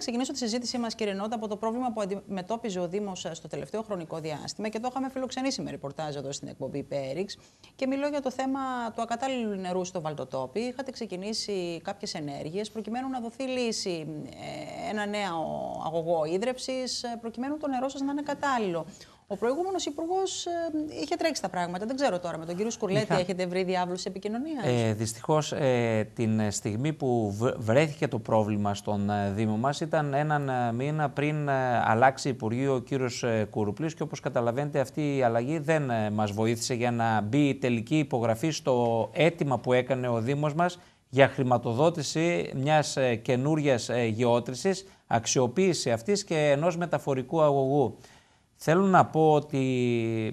ξεκινήσω τη συζήτησή μας, κύριε Νότα, από το πρόβλημα που αντιμετώπιζε ο Δήμος ε, στο τελευταίο χρονικό διάστημα και το είχαμε φιλοξενήσει με ρεπορτάζ εδώ στην εκπομπή Πέριξ. Και μιλώ για το θέμα του ακατάλληλου νερού στο Βαλτοτόπι. Είχατε ξεκινήσει κάποιες ενέργειες προκειμένου να δοθεί λύση, ε, ένα νέο αγωγό ίδρυψη, ε, προκειμένου το νερό σας να είναι κατάλληλο. Ο προηγούμενος υπουργός ε, είχε τρέξει τα πράγματα. Δεν ξέρω τώρα με τον κύριο Σκουρλέτη, Είχα... έχετε βρει διάβλους επικοινωνίας. Ε, Δυστυχώς, ε, την στιγμή που βρέθηκε το πρόβλημα στον ε, Δήμο μας, ήταν έναν μήνα πριν αλλάξει Υπουργείο ο κύριος Κουρουπλής. Και όπως καταλαβαίνετε, αυτή η αλλαγή δεν μας βοήθησε για να μπει η τελική υπογραφή στο αίτημα που έκανε ο Δήμος μας για χρηματοδότηση μιας καινούριας γεώτρησης, αξιοποίηση αυτής και ενός μεταφορικού αγωγού. Θέλω να πω ότι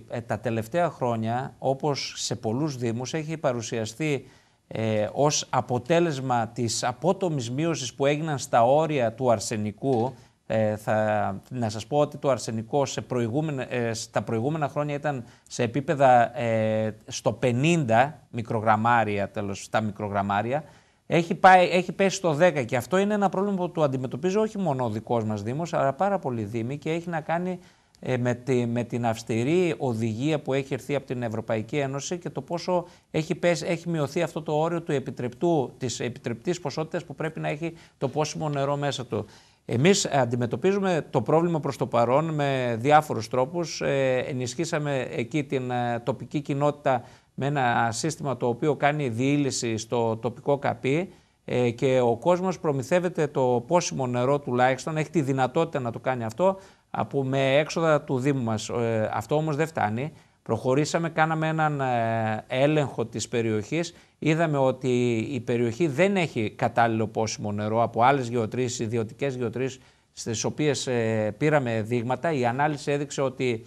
ε, τα τελευταία χρόνια, όπως σε πολλούς δήμους, έχει παρουσιαστεί ε, ως αποτέλεσμα της απότομης μείωσης που έγιναν στα όρια του αρσενικού. Ε, θα, να σας πω ότι το αρσενικό σε προηγούμενα, ε, στα προηγούμενα χρόνια ήταν σε επίπεδα ε, στο 50 μικρογραμμάρια, τέλος, στα μικρογραμμάρια. Έχει, έχει πέσει στο 10 και αυτό είναι ένα πρόβλημα που το αντιμετωπίζει όχι μόνο ο δικός μας Δήμος, αλλά πάρα πολλοί Δήμοι και έχει να κάνει ε, με, τη, με την αυστηρή οδηγία που έχει έρθει από την Ευρωπαϊκή Ένωση και το πόσο έχει, έχει μειωθεί αυτό το όριο του επιτρεπτού, της επιτρεπτής ποσότητας που πρέπει να έχει το πόσιμο νερό μέσα του. Εμείς αντιμετωπίζουμε το πρόβλημα προς το παρόν με διάφορους τρόπους. Ε, ενισχύσαμε εκεί την ε, τοπική κοινότητα με ένα σύστημα το οποίο κάνει διήλυση στο τοπικό καπί ε, και ο κόσμος προμηθεύεται το πόσιμο νερό τουλάχιστον, έχει τη δυνατότητα να το κάνει αυτό από, με έξοδα του Δήμου μας. Ε, αυτό όμως δεν φτάνει. Προχωρήσαμε, κάναμε έναν ε, έλεγχο της περιοχής. Είδαμε ότι η περιοχή δεν έχει κατάλληλο πόσιμο νερό από άλλες γεωτρήσεις, ιδιωτικές γεωτρήσεις, στις οποίες ε, πήραμε δείγματα. Η ανάλυση έδειξε ότι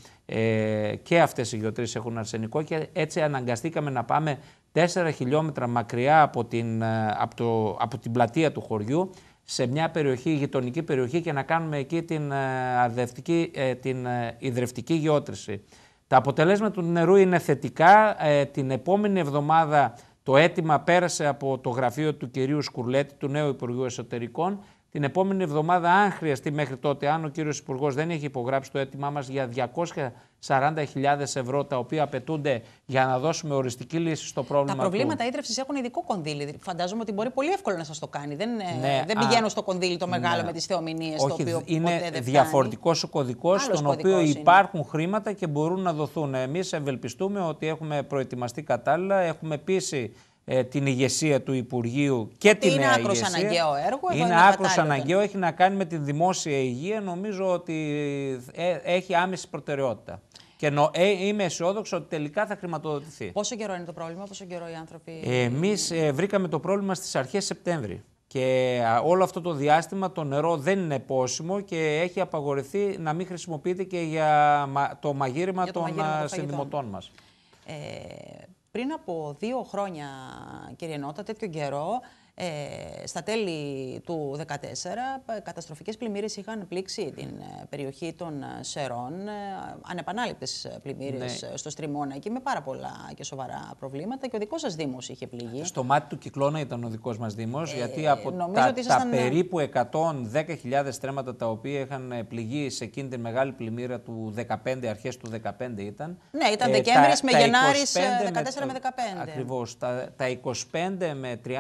και αυτές οι γεωτρήσεις έχουν αρσενικό και έτσι αναγκαστήκαμε να πάμε 4 χιλιόμετρα μακριά από την, από, από την πλατεία του χωριού σε μια περιοχή, γειτονική περιοχή και να κάνουμε εκεί την, ε, αδευτική, ε, την ε, ιδρευτική γεώτρηση. Τα αποτελέσματα του νερού είναι θετικά. Την επόμενη εβδομάδα το αίτημα πέρασε από το γραφείο του κυρίου Σκουρλέτη, του νέου Υπουργείου Εσωτερικών την επόμενη εβδομάδα, αν χρειαστεί μέχρι τότε, αν ο κύριος Υπουργός δεν έχει υπογράψει το αίτημά μας για 240.000 ευρώ τα οποία απαιτούνται για να δώσουμε οριστική λύση στο πρόβλημα. Τα προβλήματα ίδρυυσης έχουν ειδικό κονδύλι. Φαντάζομαι ότι μπορεί πολύ εύκολο να σας το κάνει. Δεν, ε, ναι, δεν πηγαίνω στο κονδύλι το μεγάλο ναι. με τις θεομηνίες. το οποίο είναι διαφορετικός ο κωδικός, στον οποίο υπάρχουν χρήματα και μπορούν να δοθούν. Εμείς ευελπιστούμε ότι έχουμε προετοιμαστεί κατάλληλα, έχουμε πείσει ε, την ηγεσία του Υπουργείου και την Είναι άκρο αναγκαίο έργο. είναι άκρο αναγκαίο, έχει να κάνει με τη δημόσια υγεία. Νομίζω ότι ε, έχει άμεση προτεραιότητα. Και νο, ε, είμαι αισιόδοξο ότι τελικά θα χρηματοδοτηθεί. Πόσο καιρό είναι το πρόβλημα, πόσο καιρό οι άνθρωποι. Εμείς ε, βρήκαμε το πρόβλημα στις αρχές Σεπτέμβρη. Και όλο αυτό το διάστημα το νερό δεν είναι πόσιμο και έχει απαγορευτεί να μην χρησιμοποιείται και για το μαγείρεμα των συνδημοτών μας. Ε, πριν από δύο χρόνια, κύριε Νότα, τέτοιο καιρό, ε, στα τέλη του 2014, ε, καταστροφικές πλημμύρες είχαν πλήξει την ε, περιοχή των ε, Σερών, ε, ανεπανάληπτες πλημμύρες ναι. στο Στριμώνα εκεί με πάρα πολλά και σοβαρά προβλήματα και ο δικός σας Δήμος είχε πληγεί. Στο μάτι του κυκλώνα ήταν ο δικός μας Δήμος, γιατί από τα, περίπου 110.000 στρέμματα τα οποία είχαν πληγεί σε εκείνη την μεγάλη πλημμύρα του 2015, αρχές του 2015 ήταν. Ναι, ήταν Δεκέμβρης με Γενάρη 14 με 15. Ακριβώς, τα, τα 25 με 30.000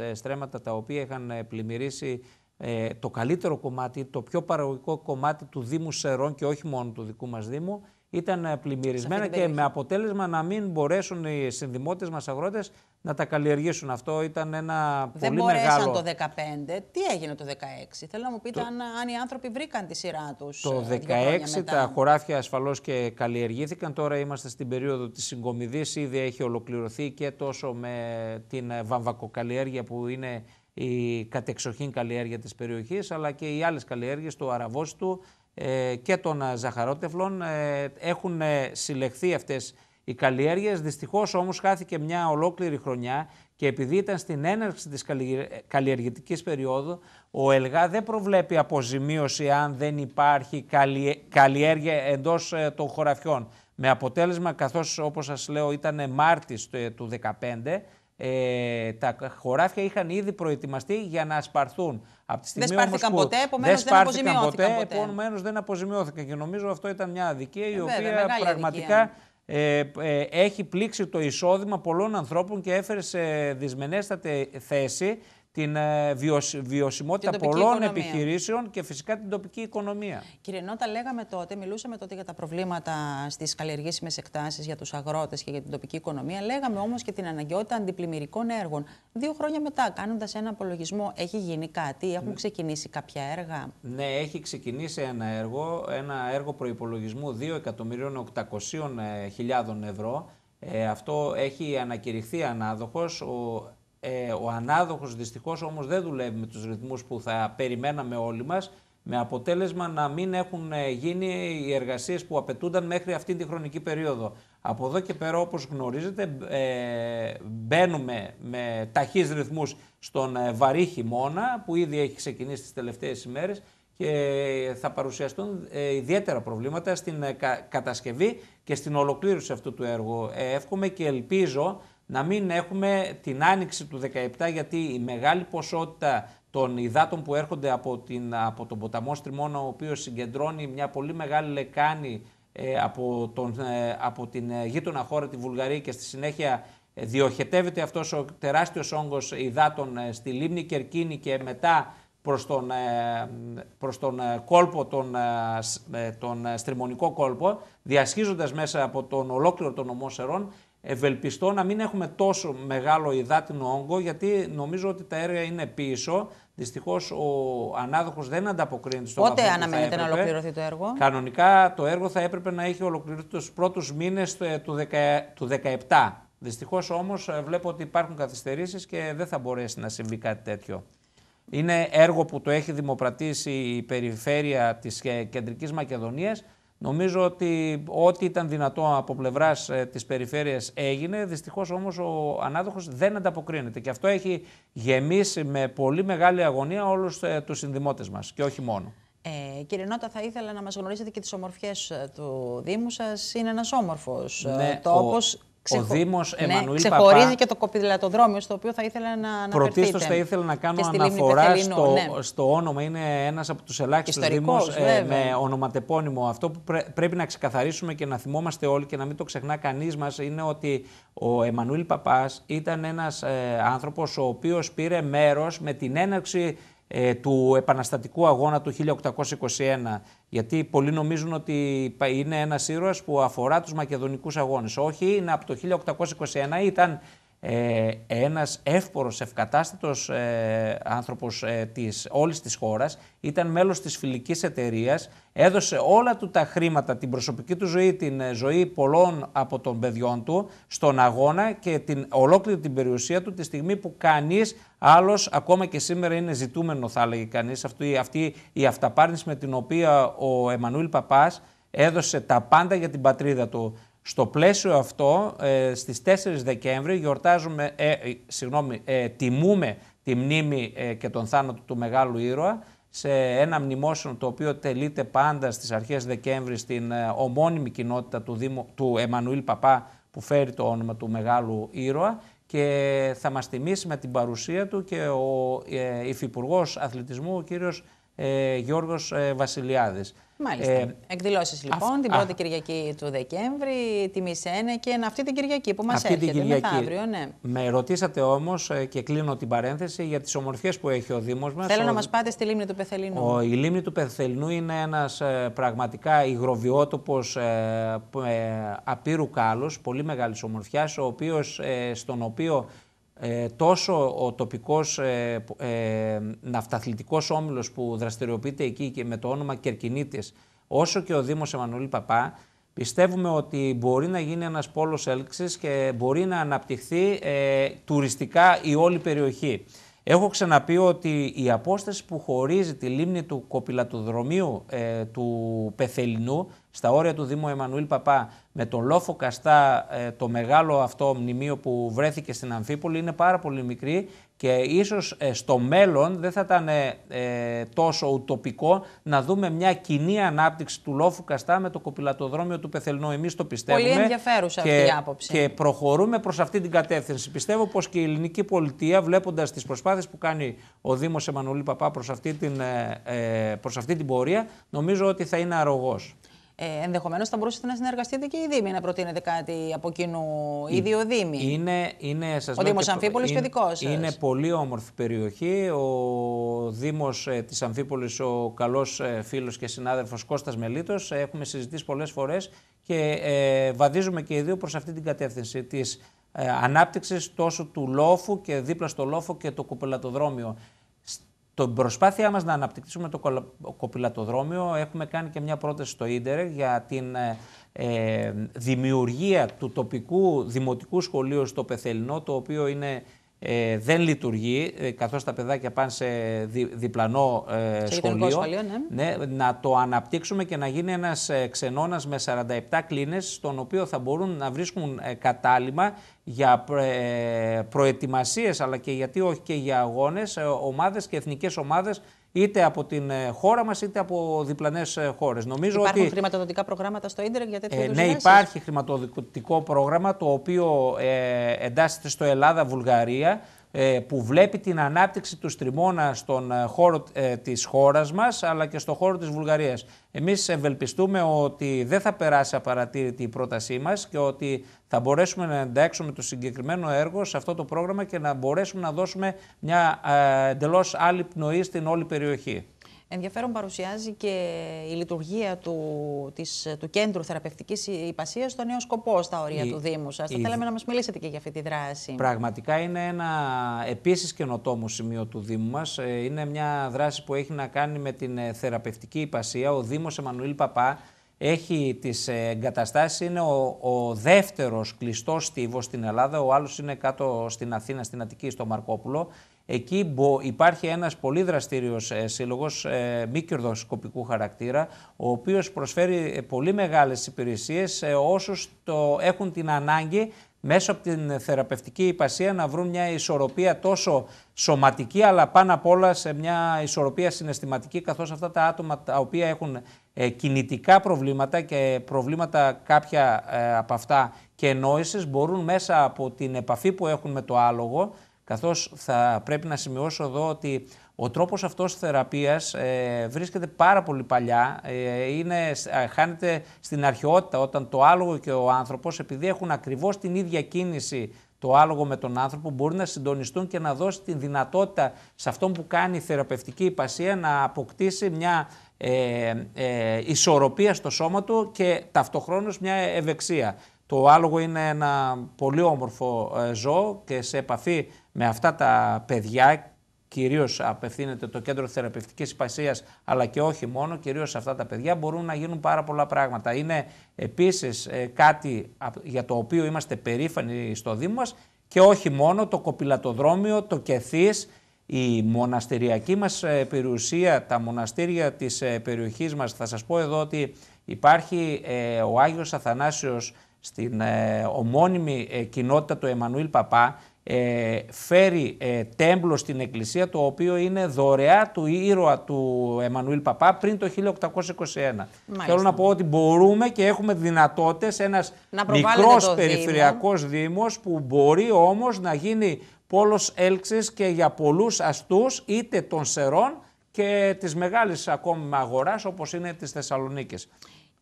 ε, στρέμματα τα οποία είχαν ε, πλημμυρίσει ε, το καλύτερο κομμάτι, το πιο παραγωγικό κομμάτι του Δήμου Σερών και όχι μόνο του δικού μας Δήμου ήταν ε, πλημμυρισμένα και με αποτέλεσμα να μην μπορέσουν οι συνδημότε μας αγρότες να τα καλλιεργήσουν. Αυτό ήταν ένα Δεν πολύ μεγάλο. Δεν μπορέσαν το 2015. Τι έγινε το 2016. Θέλω να μου πείτε το... αν οι άνθρωποι βρήκαν τη σειρά τους. Το 2016 ε, τα χωράφια ασφαλώς και καλλιεργήθηκαν. Τώρα είμαστε στην περίοδο της συγκομιδής. Ήδη έχει ολοκληρωθεί και τόσο με την ε, βαμβακοκαλλιέργεια που είναι η κατεξοχήν καλλιέργεια της περιοχής αλλά και οι άλλες καλλιέργειες του αραβόστου ε, και των ε, ζαχαρότεφλων. Ε, έχουν συλλεχθεί αυτές οι καλλιέργειες. Δυστυχώς όμως χάθηκε μια ολόκληρη χρονιά και επειδή ήταν στην έναρξη της καλλιεργητικής περίοδου, ο ΕΛΓΑ δεν προβλέπει αποζημίωση αν δεν υπάρχει καλλιέργεια εντός των χωραφιών. Με αποτέλεσμα, καθώς όπως σας λέω ήταν Μάρτις του 2015, ε, τα χωράφια είχαν ήδη προετοιμαστεί για να ασπαρθούν. Από τη στιγμή δεν σπάρθηκαν ποτέ, επομένως δεν, δεν αποζημιώθηκαν. Ποτέ, ποτέ. δεν αποζημιώθηκαν. Και νομίζω αυτό ήταν μια αδικία η ε, οποία πραγματικά. Ε, ε, έχει πλήξει το εισόδημα πολλών ανθρώπων και έφερε σε δυσμενέστατη θέση την ε, βιωσιμότητα πολλών επιχειρήσεων και φυσικά την τοπική οικονομία. Κύριε Νότα, λέγαμε τότε, μιλούσαμε τότε για τα προβλήματα στις καλλιεργήσιμες εκτάσεις για τους αγρότες και για την τοπική οικονομία. Λέγαμε όμως και την αναγκαιότητα αντιπλημμυρικών έργων. Δύο χρόνια μετά, κάνοντας ένα απολογισμό, έχει γίνει κάτι, έχουν ναι. ξεκινήσει κάποια έργα. Ναι, έχει ξεκινήσει ένα έργο, ένα έργο προπολογισμού 2.800.000 ε, ευρώ. Ε, αυτό έχει ανακηρυχθεί ανάδοχος ο ε, ο ανάδοχος δυστυχώς όμως δεν δουλεύει με τους ρυθμούς που θα περιμέναμε όλοι μας με αποτέλεσμα να μην έχουν ε, γίνει οι εργασίες που απαιτούνταν μέχρι αυτή τη χρονική περίοδο. Από εδώ και πέρα όπως γνωρίζετε ε, μπαίνουμε με ταχύς ρυθμούς στον ε, βαρύ χειμώνα που ήδη έχει ξεκινήσει τις τελευταίες ημέρες και θα παρουσιαστούν ε, ιδιαίτερα προβλήματα στην κατασκευή και στην ολοκλήρωση αυτού του έργου. Εύχομαι και ελπίζω να μην έχουμε την άνοιξη του 17 γιατί η μεγάλη ποσότητα των υδάτων που έρχονται από, την, από τον ποταμό Στριμώνα ο οποίος συγκεντρώνει μια πολύ μεγάλη λεκάνη ε, από, τον, ε, από την ε, γείτονα χώρα τη Βουλγαρία και στη συνέχεια διοχετεύεται αυτός ο τεράστιος όγκος υδάτων στη λίμνη Κερκίνη και μετά προς τον, κόλπο, τον, τον στριμονικό κόλπο, διασχίζοντας μέσα από τον ολόκληρο τον ομόσερων Ευελπιστώ να μην έχουμε τόσο μεγάλο υδάτινο όγκο, γιατί νομίζω ότι τα έργα είναι πίσω. Δυστυχώς ο ανάδοχος δεν ανταποκρίνεται στο Πότε αναμένεται να ολοκληρωθεί το έργο. Κανονικά το έργο θα έπρεπε να έχει ολοκληρωθεί ε, τους πρώτους μήνες του 2017. Δυστυχώς όμως ε, βλέπω ότι υπάρχουν καθυστερήσεις και δεν θα μπορέσει να συμβεί κάτι τέτοιο. Είναι έργο που το έχει δημοπρατήσει η περιφέρεια της ε, Κεντρικής Μακεδονίας. Νομίζω ότι ό,τι ήταν δυνατό από πλευράς ε, της περιφέρειας έγινε. Δυστυχώς όμως ο ανάδοχος δεν ανταποκρίνεται. Και αυτό έχει γεμίσει με πολύ μεγάλη αγωνία όλους ε, τους συνδημότες μας και όχι μόνο. Ε, κύριε Νότα, θα ήθελα να μας γνωρίσετε και τις ομορφιές ε, του Δήμου σας. Είναι ένας όμορφος ναι, τόπος. Ξεχω... Ο Δήμος ναι, Εμμανουήλ Παπά. Ξεχωρίζει και το κοπηδηλατοδρόμιο, στο οποίο θα ήθελα να αναφερθείτε. Πρωτίστως θα ήθελα να κάνω αναφορά στο, ναι. στο όνομα. Είναι ένας από τους ελάχιστους Δήμους ε, με ονοματεπώνυμο. Αυτό που πρέπει να ξεκαθαρίσουμε και να θυμόμαστε όλοι και να μην το ξεχνά κανείς μας είναι ότι ο Εμμανουήλ Παπάς ήταν ένας ε, άνθρωπος ο οποίος πήρε μέρος με την έναρξη ε, του επαναστατικού αγώνα του 1821, γιατί πολλοί νομίζουν ότι είναι ένας ήρωας που αφορά τους μακεδονικούς αγώνες. Όχι, είναι από το 1821, ήταν ε, ένας εύπορος, ευκατάστατος ε, άνθρωπος ε, της, όλης της χώρας, ήταν μέλος της φιλικής εταιρείας, έδωσε όλα του τα χρήματα, την προσωπική του ζωή, την ε, ζωή πολλών από των παιδιών του, στον αγώνα και την ολόκληρη την περιουσία του τη στιγμή που κανείς άλλος, ακόμα και σήμερα είναι ζητούμενο θα έλεγε κανείς, αυτή, αυτή η αυταπάρνηση με την οποία ο Εμμανουήλ Παπάς έδωσε τα πάντα για την πατρίδα του. Στο πλαίσιο αυτό, ε, στις 4 Δεκέμβρη γιορτάζουμε, ε, ε συγγνώμη, ε, τιμούμε τη μνήμη ε, και τον θάνατο του μεγάλου ήρωα σε ένα μνημόσυνο το οποίο τελείται πάντα στις αρχές Δεκέμβρη στην ομώνυμη κοινότητα του, Δήμου, του Εμμανουήλ Παπά που φέρει το όνομα του μεγάλου ήρωα και θα μας τιμήσει με την παρουσία του και ο ε, Υφυπουργός Αθλητισμού, ο κύριος Γιώργος Βασιλιάδης. Μάλιστα. Ε, Εκδηλώσεις λοιπόν την πρώτη Κυριακή του Δεκέμβρη, τιμή Σένε και αυτή την Κυριακή που μας έρχεται την Κυριακή. Ναι. Με ρωτήσατε όμως ε, και κλείνω την παρένθεση για τις ομορφιές που έχει ο Δήμος μας. Θέλω να μας πάτε στη λίμνη του Πεθελινού. Ο, η λίμνη του Πεθελινού είναι ένας ε, πραγματικά υγροβιότοπος ε, ε, απείρου πολύ μεγάλης ομορφιάς, ο στον οποίο ε, τόσο ο τοπικός ε, ε, ναυταθλητικός όμιλος που δραστηριοποιείται εκεί και με το όνομα Κερκινίτης, όσο και ο Δήμος Εμμανούλη Παπά, πιστεύουμε ότι μπορεί να γίνει ένας πόλος έλξης και μπορεί να αναπτυχθεί ε, τουριστικά η όλη περιοχή. Έχω ξαναπεί ότι η απόσταση που χωρίζει τη λίμνη του κοπηλατοδρομίου ε, του Πεθελινού στα όρια του Δήμου Εμμανουήλ Παπά με τον Λόφο Καστά, ε, το μεγάλο αυτό μνημείο που βρέθηκε στην Αμφίπολη είναι πάρα πολύ μικρή και ίσως ε, στο μέλλον δεν θα ήταν ε, ε, τόσο ουτοπικό να δούμε μια κοινή ανάπτυξη του λόφου Καστά με το κοπηλατοδρόμιο του Πεθελνού. Εμείς το πιστεύουμε. Πολύ ενδιαφέρουσα και, αυτή η άποψη. Και προχωρούμε προς αυτή την κατεύθυνση. Πιστεύω πως και η ελληνική πολιτεία βλέποντας τις προσπάθειες που κάνει ο Δήμος Εμμανουλή Παπά προς αυτή την, προς αυτή την πορεία νομίζω ότι θα είναι αρρωγός. Ε, Ενδεχομένως θα μπορούσατε να συνεργαστείτε και οι Δήμοι να προτείνετε κάτι από κοινού, οι δύο Δήμοι. Είναι, είναι, σας ο Δήμο Αμφίπολης και ο δικός σας. Είναι πολύ όμορφη περιοχή. Ο Δήμος ε, της Αμφίπολης, ο καλός ε, φίλος και συνάδελφος Κώστας Μελίτος, έχουμε συζητήσει πολλές φορές και ε, βαδίζουμε και οι δύο προς αυτή την κατεύθυνση της ε, ανάπτυξης τόσο του λόφου και δίπλα στο λόφο και το κουπελατοδρόμιο. Στην προσπάθειά μας να αναπτύξουμε το κοπηλατοδρόμιο, έχουμε κάνει και μια πρόταση στο ίντερνετ για την ε, ε δημιουργία του τοπικού δημοτικού σχολείου στο Πεθελινό, το οποίο είναι ε, δεν λειτουργεί, καθώ ε, καθώς τα παιδάκια πάνε σε διπλανό ε, σχολείο, ναι. ναι. να το αναπτύξουμε και να γίνει ένας ξενώνας με 47 κλίνες, στον οποίο θα μπορούν να βρίσκουν κατάλημα για προετοιμασίες, αλλά και γιατί όχι και για αγώνες, ομάδες και εθνικές ομάδες είτε από την ε, χώρα μας είτε από διπλανές ε, χώρες. Υπάρχουν ότι... χρηματοδοτικά προγράμματα στο ίντερνετ για τέτοια ε, Ναι, υπάρχει χρηματοδοτικό πρόγραμμα το οποίο ε, εντάσσεται στο Ελλάδα-Βουλγαρία ε, που βλέπει την ανάπτυξη του στριμώνα στον ε, χώρο ε, της χώρας μας αλλά και στον χώρο της Βουλγαρίας. Εμείς ευελπιστούμε ότι δεν θα περάσει απαρατήρητη η πρότασή μας και ότι θα μπορέσουμε να εντάξουμε το συγκεκριμένο έργο σε αυτό το πρόγραμμα και να μπορέσουμε να δώσουμε μια εντελώς άλλη πνοή στην όλη περιοχή. Ενδιαφέρον παρουσιάζει και η λειτουργία του, της, του Κέντρου Θεραπευτικής Υπασίας στο νέο σκοπό στα όρια του Δήμου σας. Θα θέλαμε να μας μιλήσετε και για αυτή τη δράση. Πραγματικά είναι ένα επίσης καινοτόμο σημείο του Δήμου μας. Ε, είναι μια δράση που έχει να κάνει με την ε, θεραπευτική υπασία. Ο Δήμος Εμμανουήλ Παπά έχει τις ε, εγκαταστάσεις, είναι ο, ο δεύτερος κλειστός στίβος στην Ελλάδα, ο άλλος είναι κάτω στην Αθήνα, στην Αττική, στο Μαρκόπουλο Εκεί υπάρχει ένας πολύ δραστήριος ε, σύλλογος ε, μη κερδοσκοπικού χαρακτήρα, ο οποίος προσφέρει ε, πολύ μεγάλες υπηρεσίες σε όσους το έχουν την ανάγκη μέσω από την θεραπευτική υπασία να βρουν μια ισορροπία τόσο σωματική αλλά πάνω απ' όλα σε μια ισορροπία συναισθηματική καθώς αυτά τα άτομα τα οποία έχουν κινητικά προβλήματα και προβλήματα κάποια από αυτά και ενόησης μπορούν μέσα από την επαφή που έχουν με το άλογο καθώς θα πρέπει να σημειώσω εδώ ότι ο τρόπος αυτός θεραπείας ε, βρίσκεται πάρα πολύ παλιά, ε, είναι, χάνεται στην αρχαιότητα όταν το άλογο και ο άνθρωπος επειδή έχουν ακριβώς την ίδια κίνηση το άλογο με τον άνθρωπο μπορεί να συντονιστούν και να δώσει τη δυνατότητα σε αυτόν που κάνει η θεραπευτική υπασία να αποκτήσει μια ε, ε, ισορροπία στο σώμα του και ταυτοχρόνως μια ευεξία. Το άλογο είναι ένα πολύ όμορφο ε, ζώο και σε επαφή με αυτά τα παιδιά, κυρίως απευθύνεται το κέντρο θεραπευτικής υπασία, αλλά και όχι μόνο, κυρίως σε αυτά τα παιδιά, μπορούν να γίνουν πάρα πολλά πράγματα. Είναι επίσης ε, κάτι για το οποίο είμαστε περήφανοι στο Δήμο μας και όχι μόνο το κοπηλατοδρόμιο, το κεθής, η μοναστηριακή μας ε, περιουσία, τα μοναστήρια της ε, περιοχής μας. Θα σας πω εδώ ότι υπάρχει ο Άγιος Αθανάσιος στην ομώνυμη κοινότητα του Εμμανουήλ Παπά, ε, φέρει ε, τέμπλο στην εκκλησία το οποίο είναι δωρεά του ήρωα του Εμμανουήλ Παπά πριν το 1821. Θέλω να πω ότι μπορούμε και έχουμε δυνατότητες ένας μικρός περιφερειακός δήμος. δήμος που μπορεί όμως να γίνει πόλος έλξης και για πολλούς αστούς είτε των σερών και της μεγάλης ακόμη αγοράς όπως είναι της Θεσσαλονίκης.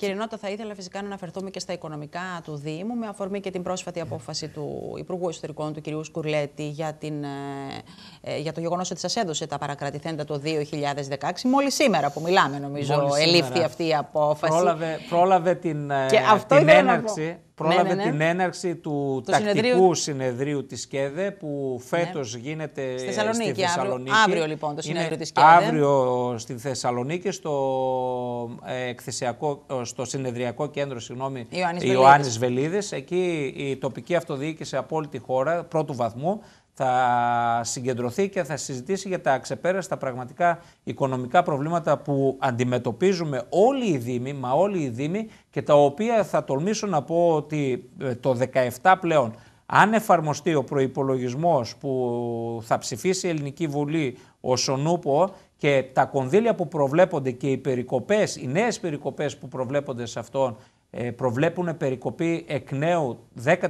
Κύριε Νότα, θα ήθελα φυσικά να αναφερθούμε και στα οικονομικά του Δήμου, με αφορμή και την πρόσφατη απόφαση του Υπουργού Ιστορικών, του κυρίου Σκουρλέτη, για, την, ε, ε, για το γεγονός ότι σας έδωσε τα παρακρατηθέντα το 2016. Μόλις σήμερα που μιλάμε, νομίζω, ελήφθη αυτή η απόφαση. Πρόλαβε, την, ε, την έναρξη πρόλαβε ναι, ναι, την ναι. έναρξη του τακτικού συνεδρίου, συνεδρίου της ΚΕΔΕ που φέτος γίνεται στη Θεσσαλονίκη. Στη Θεσσαλονίκη. Αύριο, λοιπόν το συνέδριο της ΚΕΔΕ. Αύριο στη Θεσσαλονίκη στο, ε, εκθεσιακό, ε, στο συνεδριακό κέντρο συγγνώμη, Ιωάννης, Βελίδης. Εκεί η τοπική αυτοδιοίκηση από όλη τη χώρα πρώτου βαθμού θα συγκεντρωθεί και θα συζητήσει για τα ξεπέραστα πραγματικά οικονομικά προβλήματα που αντιμετωπίζουμε όλοι οι Δήμοι, μα όλοι οι Δήμοι και τα οποία θα τολμήσω να πω ότι ε, το 17 πλέον αν εφαρμοστεί ο προϋπολογισμός που θα ψηφίσει η Ελληνική Βουλή ο Σονούπο και τα κονδύλια που προβλέπονται και οι περικοπές, οι νέες περικοπές που προβλέπονται σε αυτόν ε, προβλέπουν περικοπή εκ νέου 10%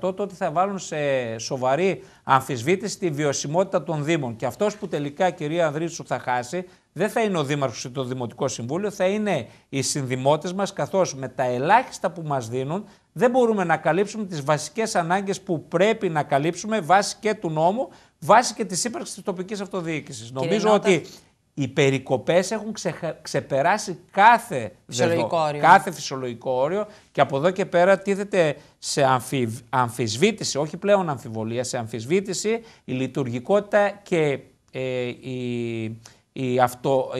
τότε θα βάλουν σε σοβαρή αμφισβήτηση τη βιωσιμότητα των Δήμων. Και αυτός που τελικά κυρία Ανδρίτσου θα χάσει δεν θα είναι ο Δήμαρχος ή το Δημοτικό Συμβούλιο, θα είναι οι συνδημότες μας καθώς με τα ελάχιστα που μας δίνουν δεν μπορούμε να καλύψουμε τις βασικές ανάγκες που πρέπει να καλύψουμε βάσει και του νόμου, βάσει και της ύπαρξης της τοπικής αυτοδιοίκησης. Νομίζω ότι οι περικοπές έχουν ξεπεράσει κάθε φυσιολογικό, όριο. κάθε φυσιολογικό όριο και από εδώ και πέρα τίθεται σε αμφι... αμφισβήτηση, όχι πλέον αμφιβολία, σε αμφισβήτηση η λειτουργικότητα και ε, η, η, αυτο...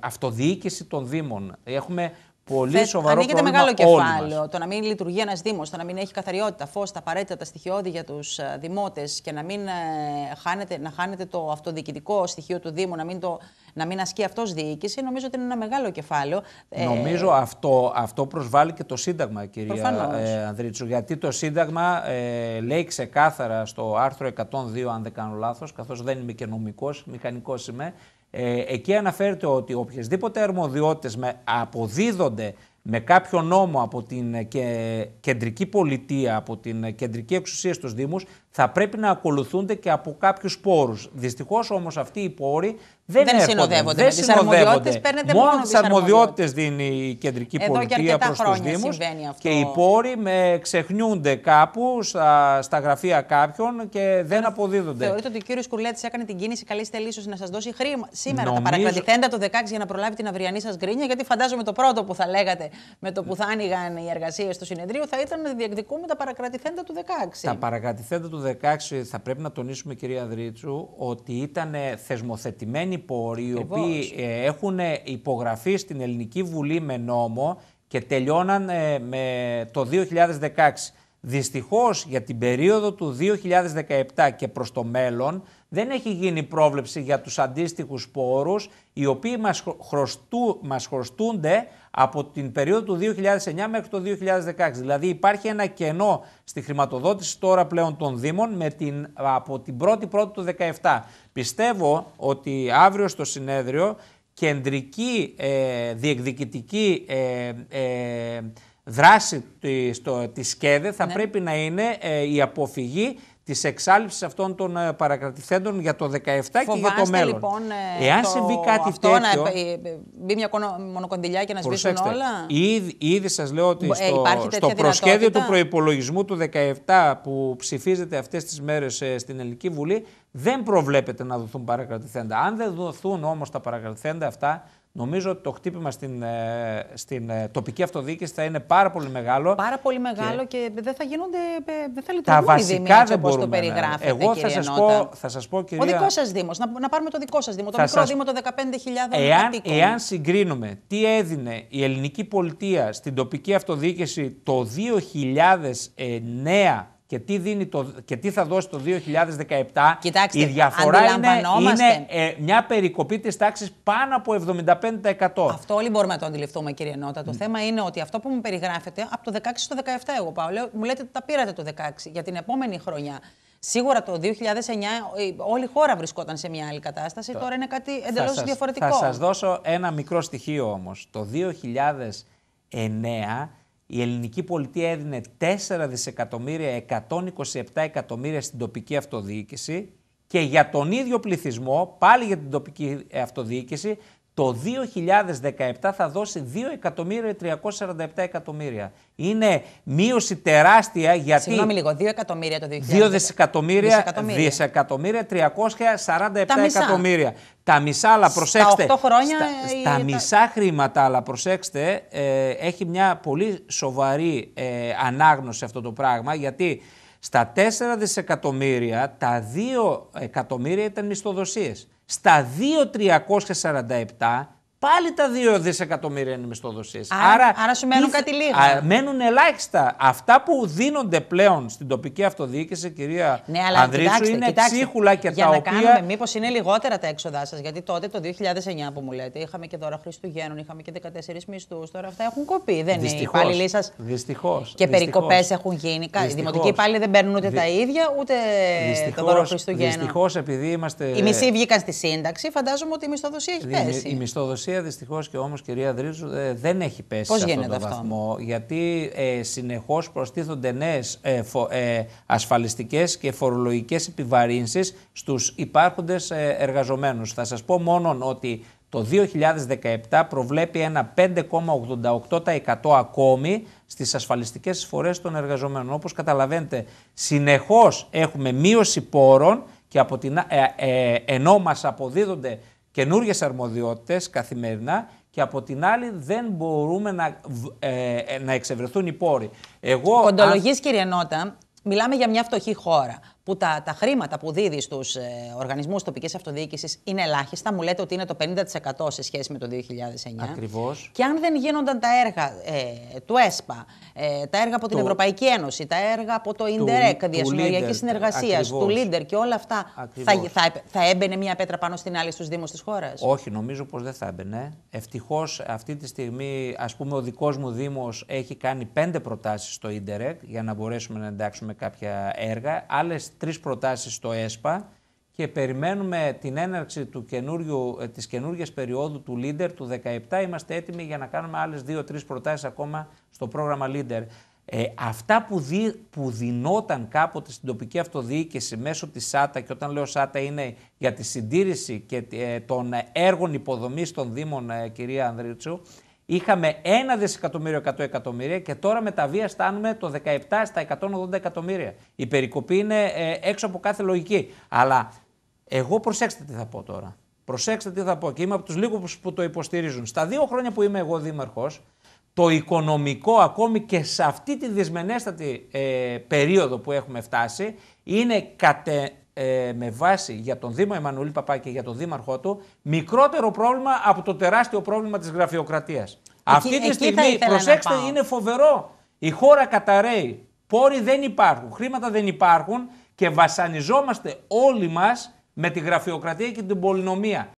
αυτοδιοίκηση των Δήμων. Έχουμε Πολύ Φε... σοβαρό Ανοίγεται πρόβλημα μεγάλο κεφάλαιο. Μας. Το να μην λειτουργεί ένας Δήμος, το να μην έχει καθαριότητα, φως, τα απαραίτητα, τα στοιχειώδη για τους ε, δημότες και να μην ε, χάνεται, να χάνεται το αυτοδιοικητικό στοιχείο του Δήμου, να μην, το, να μην ασκεί αυτός διοίκηση, νομίζω ότι είναι ένα μεγάλο κεφάλαιο. Ε, νομίζω αυτό, αυτό προσβάλλει και το Σύνταγμα, κυρία Ανδρήτσου. Γιατί το Σύνταγμα ε, λέει ξεκάθαρα στο άρθρο 102, αν δεν κάνω λάθος, καθώς δεν είμαι και νομικός, μηχανικός είμαι, ε, εκεί αναφέρεται ότι οποιασδήποτε αρμοδιότητες με, αποδίδονται με κάποιο νόμο από την ε, κεντρική πολιτεία, από την ε, κεντρική εξουσία στους Δήμους, θα πρέπει να ακολουθούνται και από κάποιους πόρους. Δυστυχώς όμως αυτοί οι πόροι δεν, δεν συνοδεύονται. Δεν με τις συνοδεύονται. μόνο, μόνο τι αρμοδιότητε δίνει η κεντρική Εδώ πολιτεία προς τους Δήμου. Και οι πόροι με ξεχνιούνται κάπου στα, στα γραφεία κάποιων και δεν αποδίδονται. Θεωρείτε ότι ο κύριος Κουλέτης έκανε την κίνηση καλή τελείω να σας δώσει χρήμα. Σήμερα Νομίζω... τα παρακρατηθέντα το 16 για να προλάβει την αυριανή σας γκρίνια, γιατί φαντάζομαι το πρώτο που θα λέγατε με το που θα άνοιγαν οι εργασίες του συνεδρίου θα ήταν να διεκδικούμε τα παρακρατηθέντα του 16. Τα παρακρατηθέντα του θα πρέπει να τονίσουμε κυρία Δρίτσου ότι ήταν θεσμοθετημένοι πόροι οι οποίοι ε, έχουν ε, υπογραφεί στην Ελληνική Βουλή με νόμο και τελειώναν ε, με το 2016. Δυστυχώς για την περίοδο του 2017 και προς το μέλλον δεν έχει γίνει πρόβλεψη για τους αντίστοιχους πόρους οι οποίοι μας, χρωστού, μας χρωστούνται από την περίοδο του 2009 μέχρι το 2016. Δηλαδή υπάρχει ένα κενό στη χρηματοδότηση τώρα πλέον των Δήμων με την, από την 1η πρώτη του 2017. Πιστεύω ότι αύριο στο συνέδριο κεντρική ε, διεκδικητική ε, ε δράση τη ΣΚΕΔΕ θα ναι. πρέπει να είναι ε, η αποφυγή της εξάλληψης αυτών των ε, παρακρατηθέντων για το 17 και για το μέλλον. Λοιπόν, ε, Εάν συμβεί κάτι αυτό τέτοιο. Να μπει μια μονοκοντιλιά και να σβήσουν όλα. Ήδη, ήδη σας λέω ότι στο, ε, στο προσχέδιο του προπολογισμού του 17 που ψηφίζεται αυτές τις μέρες στην Ελληνική Βουλή δεν προβλέπεται να δοθούν παρακρατηθέντα. Αν δεν δοθούν όμως τα παρακρατηθέντα αυτά Νομίζω ότι το χτύπημα στην, ε, στην ε, τοπική αυτοδιοίκηση θα είναι πάρα πολύ μεγάλο. Πάρα πολύ μεγάλο και, δεν θα γίνονται, ε, δεν θα λειτουργούν τα οι Δήμοι έτσι το περιγράφετε, Εγώ θα σα πω, θα σας πω, κυρία... Ο δικός σας Δήμος, να, να πάρουμε το δικό σας Δήμο, το μικρό σας... Δήμο των 15.000 εάν, Εάν συγκρίνουμε τι έδινε η ελληνική πολιτεία στην τοπική αυτοδιοίκηση το 2009 και τι, δίνει το, και τι θα δώσει το 2017, η διαφορά είναι, είναι ε, μια περικοπή της τάξης πάνω από 75%. Αυτό όλοι μπορούμε να το αντιληφθούμε, κύριε Νότα. Το θέμα είναι ότι αυτό που μου περιγράφετε από το 16 στο 17, εγώ πάω. μου λέτε ότι τα πήρατε το 16 για την επόμενη χρονιά. Σίγουρα το 2009 ε, όλη η χώρα βρισκόταν σε μια άλλη κατάσταση. Τώρα είναι κάτι εντελώ διαφορετικό. Θα σας δώσω ένα μικρό στοιχείο όμως. Το 2009 η ελληνική πολιτεία έδινε 4 δισεκατομμύρια 127 εκατομμύρια στην τοπική αυτοδιοίκηση και για τον ίδιο πληθυσμό, πάλι για την τοπική αυτοδιοίκηση, το 2017 θα δώσει 2.347 εκατομμύρια. Είναι μείωση τεράστια γιατί... Συγγνώμη λίγο, 2 εκατομμύρια το 2017. 2 δισεκατομμύρια, δισεκατομμύρια 347 εκατομμύρια. Τα μισά, αλλά προσέξτε... Στα χρόνια... Στα, μισά χρήματα, αλλά προσέξτε, ε, έχει μια πολύ σοβαρή ε, ανάγνωση αυτό το πράγμα, γιατί στα 4 δισεκατομμύρια, τα 2 εκατομμύρια ήταν μισθοδοσίες στα 2.347 πάλι τα δύο δισεκατομμύρια είναι μισθοδοσίες. Άρα, άρα σου μένουν κάτι λίγο. Α, μένουν ελάχιστα. Αυτά που δίνονται πλέον στην τοπική αυτοδιοίκηση, κυρία ναι, αλλά, κοιτάξτε, είναι κοιτάξτε, ψίχουλα και για τα να Κάνουμε, μήπως είναι λιγότερα τα έξοδά σας, γιατί τότε το 2009 που μου λέτε, είχαμε και δώρα Χριστουγέννων, είχαμε και 14 μισθούς. Τώρα αυτά έχουν κοπεί. Δεν δυστυχώς, είναι υπάλληλοι σας. Δυστυχώς. Και περικοπές έχουν γίνει. Οι δημοτικοί υπάλληλοι δεν παίρνουν ούτε Δυ... τα ίδια, ούτε δυστυχώς, το δώρο Χριστουγέννων. Δυστυχώς επειδή είμαστε. Οι μισοί βγήκαν στη σύνταξη, φαντάζομαι ότι η μισθοδοσία έχει πέσει. Η μισθοδοσία Ρωσία δυστυχώ και όμω, κυρία Δρίζου, δεν έχει πέσει Πώς σε αυτόν τον αυτό? βαθμό. Γιατί ε, συνεχώ προστίθονται νέε ε, ασφαλιστικέ και φορολογικέ επιβαρύνσει στου υπάρχοντε εργαζομένου. Θα σα πω μόνο ότι το 2017 προβλέπει ένα 5,88% ακόμη στις ασφαλιστικές εισφορές των εργαζομένων. Όπως καταλαβαίνετε, συνεχώς έχουμε μείωση πόρων και ενώ μας αποδίδονται καινούριε αρμοδιότητες καθημερινά και από την άλλη δεν μπορούμε να, ε, ε, να εξευρεθούν οι πόροι. Εγώ, Κοντολογής αν... κύριε Νότα, μιλάμε για μια φτωχή χώρα που τα, τα χρήματα που δίδει στους ε, οργανισμούς τοπικής αυτοδιοίκησης είναι ελάχιστα. Μου λέτε ότι είναι το 50% σε σχέση με το 2009. Ακριβώς. Και αν δεν γίνονταν τα έργα ε, του ΕΣΠΑ, ε, τα έργα από την Ευρωπαϊκή Ένωση, τα έργα από το Ιντερεκ, διασυνοριακή συνεργασία, του Λίντερ και όλα αυτά, θα, θα, θα έμπαινε μία πέτρα πάνω στην άλλη στους Δήμους της χώρας. Όχι, νομίζω πως δεν θα έμπαινε. Ευτυχώς αυτή τη στιγμή, ας πούμε, ο δικός μου Δήμος έχει κάνει πέντε προτάσεις στο Ιντερεκ για να μπορέσουμε να εντάξουμε κάποια έργα τρεις προτάσεις στο ΕΣΠΑ και περιμένουμε την έναρξη του καινούριου, ε, της καινούργιας περίοδου του Λίντερ του 17. Είμαστε έτοιμοι για να κάνουμε άλλες δύο-τρεις προτάσεις ακόμα στο πρόγραμμα Λίντερ. αυτά που, δι, δινόταν κάποτε στην τοπική αυτοδιοίκηση μέσω της ΣΑΤΑ και όταν λέω ΣΑΤΑ είναι για τη συντήρηση και ε, των έργων υποδομής των Δήμων, ε, κυρία Ανδρίτσου, Είχαμε ένα δισεκατομμύριο εκατό εκατομμύρια και τώρα με τα βία στάνουμε το 17 στα 180 εκατομμύρια. Η περικοπή είναι ε, έξω από κάθε λογική. Αλλά εγώ προσέξτε τι θα πω τώρα. Προσέξτε τι θα πω και είμαι από τους λίγους που το υποστηρίζουν. Στα δύο χρόνια που είμαι εγώ δήμαρχος, το οικονομικό ακόμη και σε αυτή τη δυσμενέστατη ε, περίοδο που έχουμε φτάσει είναι κατε, ε, με βάση για τον Δήμο Εμμανουήλ Παπά και για τον Δήμαρχό του μικρότερο πρόβλημα από το τεράστιο πρόβλημα της γραφειοκρατίας. Αυτή τη στιγμή, προσέξτε, είναι φοβερό. Η χώρα καταραίει. Πόροι δεν υπάρχουν, χρήματα δεν υπάρχουν και βασανιζόμαστε όλοι μας με τη γραφειοκρατία και την πολυνομία.